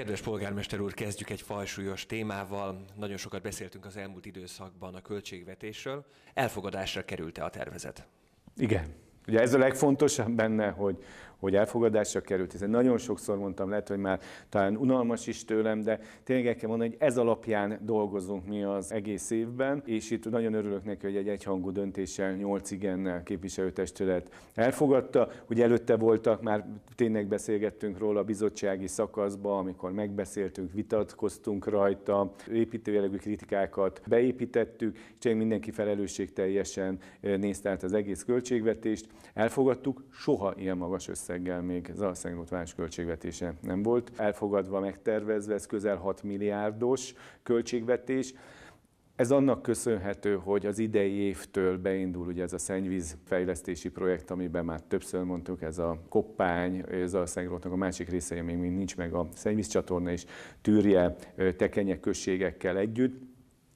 Kedves polgármester úr, kezdjük egy fajsúlyos témával. Nagyon sokat beszéltünk az elmúlt időszakban a költségvetésről. Elfogadásra került-e a tervezet? Igen. Ugye ez a legfontosabb benne, hogy hogy elfogadásra került, hiszen nagyon sokszor mondtam, lehet, hogy már talán unalmas is tőlem, de tényleg el kell mondani, hogy ez alapján dolgozunk mi az egész évben, és itt nagyon örülök neki, hogy egy egyhangú döntéssel nyolc igennel képviselőtestület elfogadta, hogy előtte voltak, már tényleg beszélgettünk róla a bizottsági szakaszba, amikor megbeszéltünk, vitatkoztunk rajta, építőjelegű kritikákat beépítettük, és tényleg mindenki felelősségteljesen nézte át az egész költségvetést. Elfogadtuk, soha ilyen magas össze Zalaszeggel még Zalaszágot város költségvetése nem volt. Elfogadva, megtervezve, ez közel 6 milliárdos költségvetés. Ez annak köszönhető, hogy az idei évtől beindul ugye ez a szennyvíz fejlesztési projekt, amiben már többször mondtuk, ez a koppány, ez a szengrótnak a másik része, még nincs meg a szennyvízcsatorna és tűrje tekenyek községekkel együtt.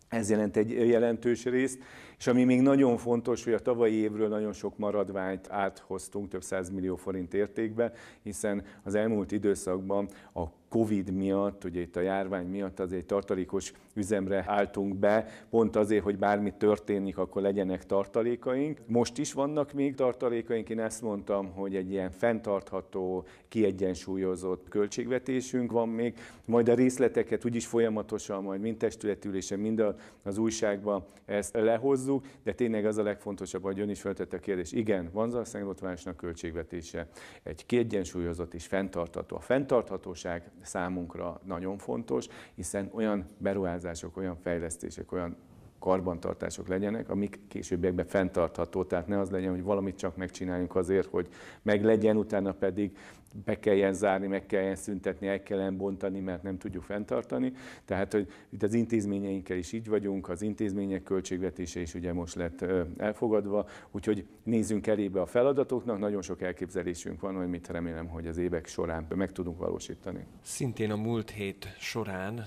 Ez jelent egy jelentős részt, és ami még nagyon fontos, hogy a tavalyi évről nagyon sok maradványt áthoztunk több millió forint értékben, hiszen az elmúlt időszakban a Covid miatt, ugye itt a járvány miatt azért tartalékos üzemre álltunk be, pont azért, hogy bármi történik, akkor legyenek tartalékaink. Most is vannak még tartalékaink, én ezt mondtam, hogy egy ilyen fenntartható, kiegyensúlyozott költségvetésünk van még, majd a részleteket úgyis folyamatosan, majd mind testületülésen, mind az újságban ezt lehoz hozzuk, de tényleg az a legfontosabb, hogy ön is feltette a kérdés, Igen, van Zalszentgotvárosnak költségvetése egy kiegyensúlyozott és fenntartható. A fenntarthatóság számunkra nagyon fontos, hiszen olyan beruházások, olyan fejlesztések, olyan karbantartások legyenek, amik későbbiekben fenntartható. Tehát ne az legyen, hogy valamit csak megcsináljunk azért, hogy meg legyen utána pedig be kelljen zárni, meg kelljen szüntetni, el kelljen bontani, mert nem tudjuk fenntartani. Tehát, hogy itt az intézményeinkkel is így vagyunk, az intézmények költségvetése is ugye most lett elfogadva, úgyhogy nézzünk elébe a feladatoknak, nagyon sok elképzelésünk van, amit remélem, hogy az évek során meg tudunk valósítani. Szintén a múlt hét során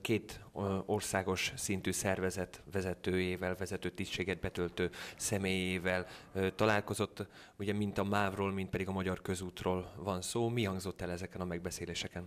két országos szintű szervezet vezetőjével, vezető tisztséget betöltő személyével találkozott, ugye mint a Mávról, mint pedig a Magyar Közútról van szó. Mi hangzott el ezeken a megbeszéléseken?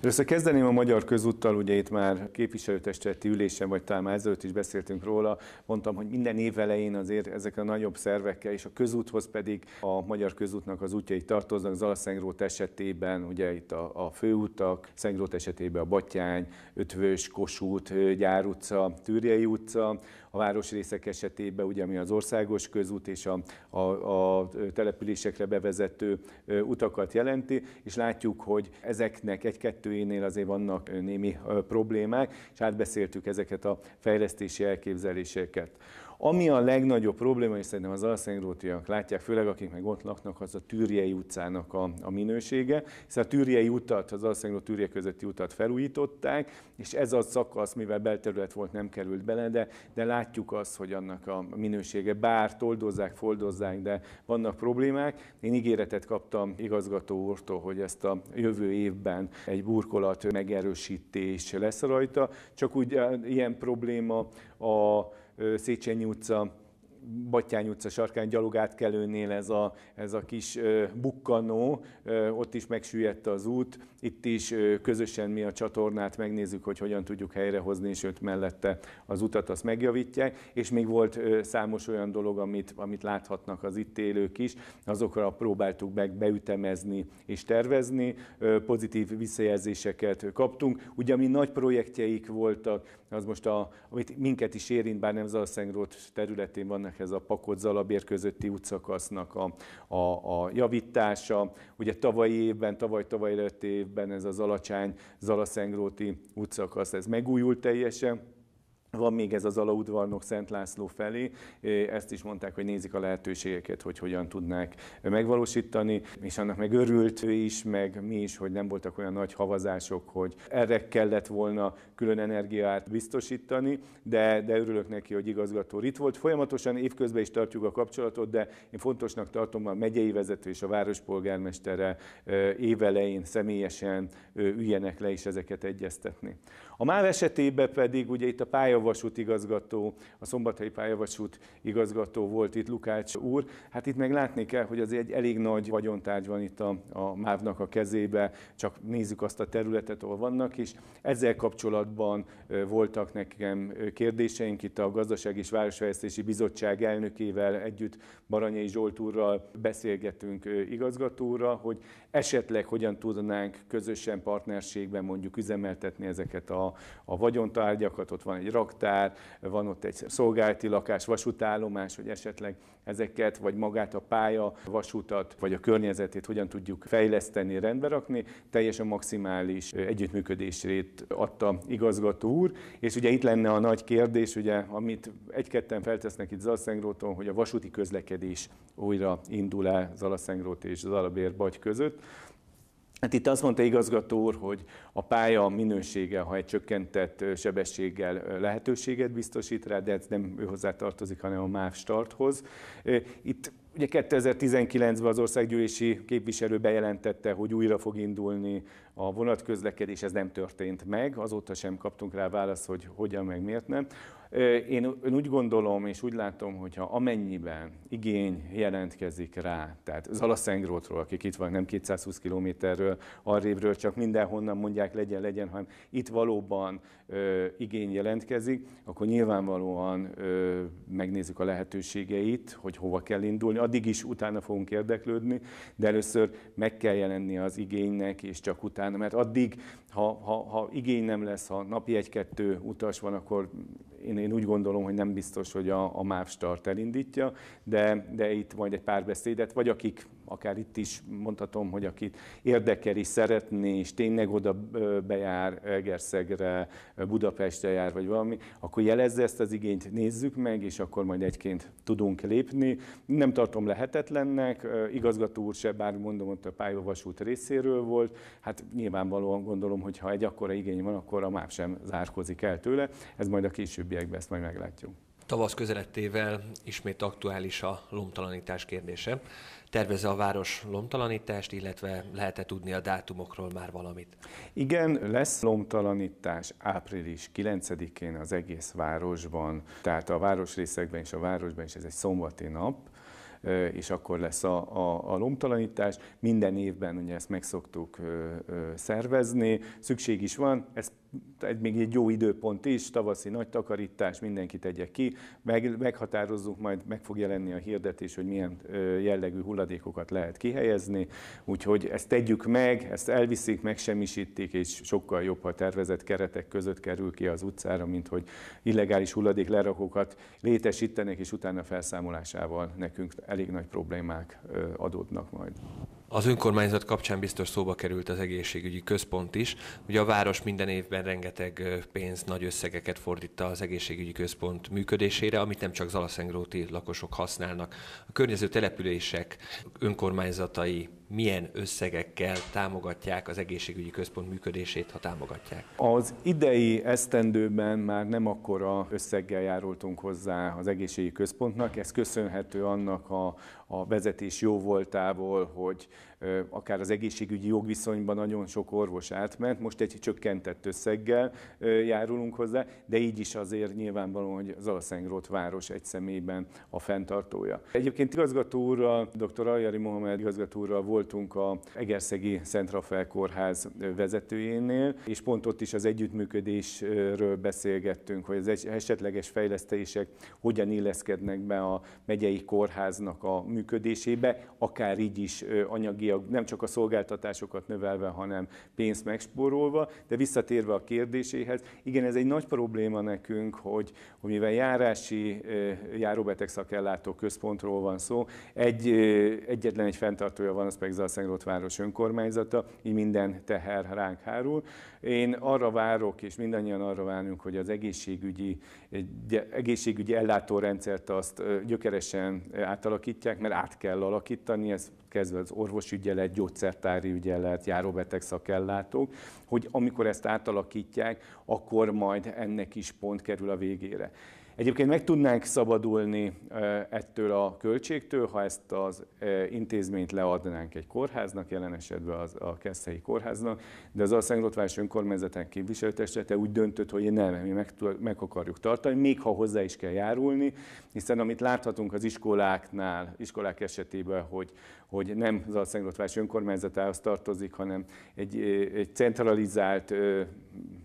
Először kezdeném a Magyar Közúttal, ugye itt már képviselőtestületi ülésen, vagy talán már ezelőtt is beszéltünk róla, mondtam, hogy minden év elején azért ezek a nagyobb szervekkel, és a közúthoz pedig a Magyar Közútnak az útjai tartoznak, Zalaszengrót esetében, ugye itt a, a főutak, Szengrót esetében a Batyány, Ötvös, Kossuth, Gyár utca, Tűrjei utca, a városrészek esetében, ugye, ami az országos közút és a, a, a településekre bevezető utakat jelenti, és látjuk, hogy ezeknek egy-kettőjénél azért vannak némi problémák, és átbeszéltük ezeket a fejlesztési elképzeléseket. Ami a legnagyobb probléma, és szerintem az alszengrótiak látják, főleg akik meg ott laknak, az a Tűrjei utcának a, a minősége, hiszen a Tűrjei utat, az alszengró Tűrje közötti utat felújították, és ez a szakasz, mivel belterület volt, nem került bele, de, de látjuk azt, hogy annak a minősége, bár toldozzák, foldozzák, de vannak problémák. Én ígéretet kaptam igazgató úrtól, hogy ezt a jövő évben egy burkolat megerősítés lesz rajta, csak úgy eh, ilyen probléma a Széchenyi utca, Battyány utca sarkán gyalog átkelőnél ez a, ez a kis bukkanó, ott is megsüllyedt az út, itt is közösen mi a csatornát megnézzük, hogy hogyan tudjuk helyrehozni, és őt mellette az utat azt megjavítják, és még volt számos olyan dolog, amit, amit láthatnak az itt élők is, azokra próbáltuk meg beütemezni és tervezni, pozitív visszajelzéseket kaptunk. Ugye mi nagy projektjeik voltak, az most, a, amit minket is érint, bár nem Zalszengrót területén vannak ez a pakott Zalabér közötti útszakasznak a, a, a javítása. Ugye tavalyi évben, tavaly-tavaly évben ez az Alacsány Zalaszengróti útszakasz, ez megújult teljesen, van még ez az alaudvarnok Szent László felé, ezt is mondták, hogy nézik a lehetőségeket, hogy hogyan tudnák megvalósítani, és annak meg örült ő is, meg mi is, hogy nem voltak olyan nagy havazások, hogy erre kellett volna külön energiát biztosítani, de, de örülök neki, hogy igazgató itt volt. Folyamatosan évközben is tartjuk a kapcsolatot, de én fontosnak tartom a megyei vezető és a várospolgármestere évelején személyesen üljenek le és ezeket egyeztetni. A MÁV esetében pedig ugye itt a pálya pályavasút igazgató, a szombathelyi pályavasút igazgató volt itt Lukács úr. Hát itt meg látni kell, hogy az egy elég nagy vagyontárgy van itt a, a Mávnak a kezébe, csak nézzük azt a területet, ahol vannak, is. ezzel kapcsolatban voltak nekem kérdéseink itt a Gazdaság és Városfejlesztési Bizottság elnökével együtt Baranyai Zsolt úrral beszélgetünk igazgatóra, hogy esetleg hogyan tudnánk közösen partnerségben mondjuk üzemeltetni ezeket a, a vagyontárgyakat, ott van egy rak raktár, van ott egy szolgálati lakás, vasútállomás, hogy esetleg ezeket, vagy magát a pálya, vasutat, vagy a környezetét hogyan tudjuk fejleszteni, rendbe rakni. Teljesen maximális együttműködésrét adta igazgató úr. És ugye itt lenne a nagy kérdés, ugye, amit egy-ketten feltesznek itt Zalaszengróton, hogy a vasúti közlekedés újra indul el Zalaszengrót és Zalabér-Bagy között. Hát itt azt mondta igazgató úr, hogy a pálya minősége, ha egy csökkentett sebességgel lehetőséget biztosít rá, de ez nem ő tartozik, hanem a MÁV starthoz. Itt Ugye 2019-ben az országgyűlési képviselő bejelentette, hogy újra fog indulni a vonatközlekedés, ez nem történt meg, azóta sem kaptunk rá választ, hogy hogyan, meg miért nem. Én úgy gondolom és úgy látom, hogyha amennyiben igény jelentkezik rá, tehát Zalaszengrótról, akik itt van, nem 220 kilométerről, arrébről, csak mindenhonnan mondják, legyen, legyen, hanem itt valóban ö, igény jelentkezik, akkor nyilvánvalóan ö, megnézzük a lehetőségeit, hogy hova kell indulni. Addig is utána fogunk érdeklődni, de először meg kell jelenni az igénynek, és csak utána után, mert addig, ha, ha, ha igény nem lesz, ha napi egy-kettő utas van, akkor én, én úgy gondolom, hogy nem biztos, hogy a, a MÁV start elindítja, de, de itt majd egy pár beszédet, vagy akik akár itt is mondhatom, hogy akit érdekel és szeretné, és tényleg oda bejár Egerszegre, Budapestre jár, vagy valami, akkor jelezze ezt az igényt, nézzük meg, és akkor majd egyként tudunk lépni. Nem tartom lehetetlennek, igazgató úr se, bár mondom, ott a pályavasút részéről volt, hát nyilvánvalóan gondolom, hogy ha egy akkora igény van, akkor a MÁV sem zárkozik el tőle, ez majd a későbbiekben ezt majd meglátjuk. Tavasz közelettével ismét aktuális a lomtalanítás kérdése. Tervezze a város lomtalanítást, illetve lehet-e tudni a dátumokról már valamit? Igen, lesz lomtalanítás április 9-én az egész városban, tehát a városrészekben és a városban is, ez egy szombati nap és akkor lesz a, a, a lomtalanítás. Minden évben ugye ezt meg szoktuk ö, ö, szervezni, szükség is van, ez egy, még egy jó időpont is, tavaszi nagy takarítás, mindenkit tegye ki, meg, meghatározzuk, majd meg fog jelenni a hirdetés, hogy milyen jellegű hulladékokat lehet kihelyezni, úgyhogy ezt tegyük meg, ezt elviszik, megsemmisítik, és sokkal jobb, ha tervezett keretek között kerül ki az utcára, mint hogy illegális hulladék lerakókat létesítenek, és utána felszámolásával nekünk elég nagy problémák adódnak majd. Az önkormányzat kapcsán biztos szóba került az egészségügyi központ is. Ugye a város minden évben rengeteg pénz nagy összegeket fordít az egészségügyi központ működésére, amit nem csak Zalaszengróti lakosok használnak. A környező települések önkormányzatai milyen összegekkel támogatják az egészségügyi központ működését, ha támogatják? Az idei esztendőben már nem akkora összeggel járultunk hozzá az egészségügyi központnak. Ez köszönhető annak a, a vezetés jó voltából, hogy akár az egészségügyi jogviszonyban nagyon sok orvos átment, most egy csökkentett összeggel járulunk hozzá, de így is azért nyilvánvalóan, hogy az Alaszengrot város egy személyben a fenntartója. Egyébként igazgató úrral, dr. Aljari Mohamed igazgató úrral voltunk a Egerszegi Szent Rafael Kórház vezetőjénél, és pont ott is az együttműködésről beszélgettünk, hogy az esetleges fejlesztések hogyan illeszkednek be a megyei kórháznak a működésébe, akár így is anyagi energia, nem csak a szolgáltatásokat növelve, hanem pénzt megspórolva. De visszatérve a kérdéséhez, igen, ez egy nagy probléma nekünk, hogy, hogy mivel járási eh, járóbeteg szakellátó központról van szó, egy, eh, egyetlen egy fenntartója van, az pedig város önkormányzata, így minden teher ránk hárul. Én arra várok, és mindannyian arra várunk, hogy az egészségügyi egy egészségügyi ellátórendszert azt gyökeresen átalakítják, mert át kell alakítani, ez kezdve az orvosügyelet, gyógyszertári ügyelet, járóbeteg szakellátók, hogy amikor ezt átalakítják, akkor majd ennek is pont kerül a végére. Egyébként meg tudnánk szabadulni ettől a költségtől, ha ezt az intézményt leadnánk egy kórháznak, jelen esetben az, a Keszthelyi Kórháznak, de az Alszáglotváros önkormányzatán képviselőtestete úgy döntött, hogy nem, mi meg, meg akarjuk tartani, még ha hozzá is kell járulni, hiszen amit láthatunk az iskoláknál, iskolák esetében, hogy, hogy nem az Alszáglotváros önkormányzatához tartozik, hanem egy, egy centralizált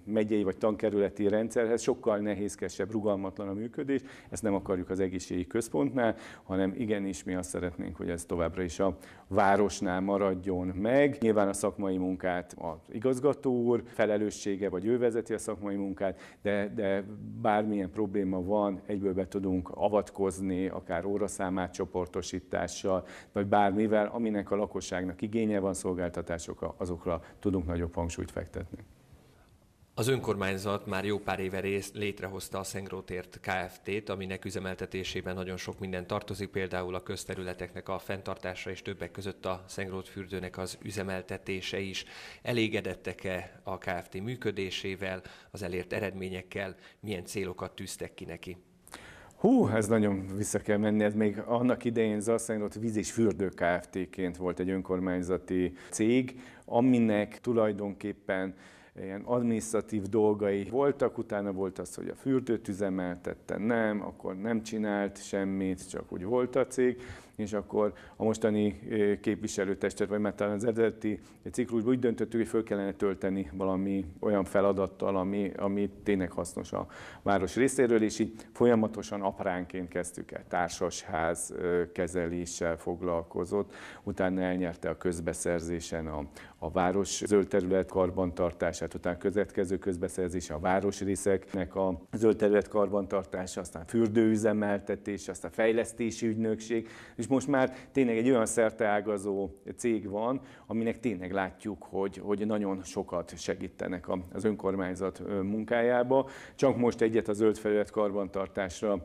megyei vagy tankerületi rendszerhez sokkal nehézkesebb, rugalmatlanabb működést. Ezt nem akarjuk az egészségi központnál, hanem igenis mi azt szeretnénk, hogy ez továbbra is a városnál maradjon meg. Nyilván a szakmai munkát az igazgató úr felelőssége, vagy ő vezeti a szakmai munkát, de, de bármilyen probléma van, egyből be tudunk avatkozni, akár óraszámát csoportosítással, vagy bármivel, aminek a lakosságnak igénye van szolgáltatásokra, azokra tudunk nagyobb hangsúlyt fektetni. Az önkormányzat már jó pár éve létrehozta a Szengrótért Kft-t, aminek üzemeltetésében nagyon sok minden tartozik, például a közterületeknek a fenntartása és többek között a fürdőnek az üzemeltetése is. Elégedettek-e a Kft működésével, az elért eredményekkel, milyen célokat tűztek ki neki? Hú, ez nagyon vissza kell menni, ez még annak idején Zalszánylott Víz és Fürdő Kft-ként volt egy önkormányzati cég, aminek tulajdonképpen ilyen administratív dolgai voltak, utána volt az, hogy a fürdőt üzemeltette, nem, akkor nem csinált semmit, csak úgy volt a cég, és akkor a mostani képviselőtestet, vagy mert talán az eredeti ciklusban úgy döntöttük, hogy föl kellene tölteni valami olyan feladattal, ami, ami tényleg hasznos a város részéről, és így folyamatosan apránként kezdtük el. Társasház kezeléssel foglalkozott, utána elnyerte a közbeszerzésen a, a város zöld terület karbantartását, utána következő közbeszerzés a városrészeknek a zöld terület karbantartása, aztán fürdőüzemeltetés, aztán fejlesztési ügynökség, és most már tényleg egy olyan szerteágazó cég van, aminek tényleg látjuk, hogy, hogy nagyon sokat segítenek az önkormányzat munkájába. Csak most egyet a zöld felület karbantartásra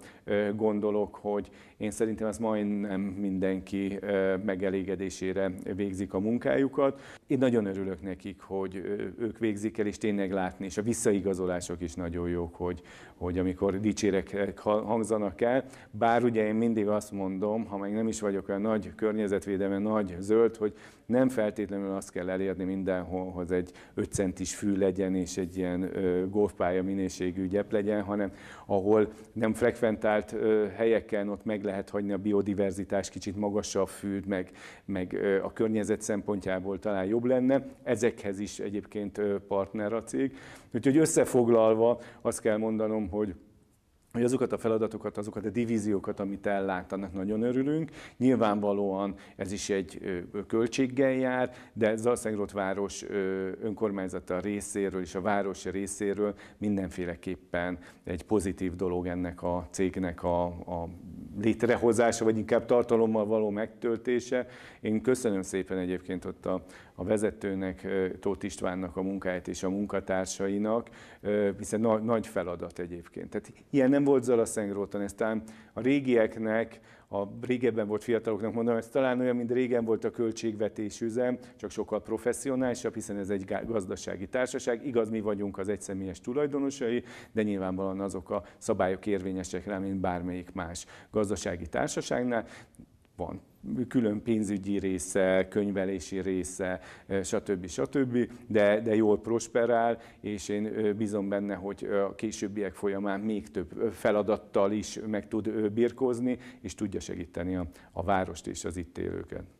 gondolok, hogy én szerintem ez majdnem mindenki megelégedésére végzik a munkájukat. Én nagyon örülök nekik, hogy ők végzik el, és tényleg látni, és a visszaigazolások is nagyon jók, hogy, hogy amikor dicsérek hangzanak el, bár ugye én mindig azt mondom, ha meg nem is is vagyok olyan nagy környezetvédelme, nagy zöld, hogy nem feltétlenül azt kell elérni mindenhol, hogy egy 5 centis fű legyen és egy ilyen golfpálya minőségű gyep legyen, hanem ahol nem frekventált helyeken ott meg lehet hagyni a biodiverzitás kicsit magasabb fűt, meg, meg a környezet szempontjából talán jobb lenne. Ezekhez is egyébként partner a cég. Úgyhogy összefoglalva azt kell mondanom, hogy hogy azokat a feladatokat, azokat a divíziókat, amit ellát, annak nagyon örülünk. Nyilvánvalóan ez is egy költséggel jár, de város önkormányzata részéről és a város részéről mindenféleképpen egy pozitív dolog ennek a cégnek a, a létrehozása, vagy inkább tartalommal való megtöltése. Én köszönöm szépen egyébként ott a, a vezetőnek, Tóth Istvánnak a munkáját és a munkatársainak, hiszen na, nagy feladat egyébként. Tehát ilyen nem volt Zalaszengróton, ez talán a régieknek, a régebben volt fiataloknak mondom, ez talán olyan, mint régen volt a költségvetés üzem, csak sokkal professzionálisabb, hiszen ez egy gazdasági társaság. Igaz, mi vagyunk az egyszemélyes tulajdonosai, de nyilvánvalóan azok a szabályok érvényesek rá, mint bármelyik más gazdasági társaságnál van külön pénzügyi része, könyvelési része, stb. stb., de, de jól prosperál, és én bízom benne, hogy a későbbiek folyamán még több feladattal is meg tud birkózni, és tudja segíteni a, a várost és az itt élőket.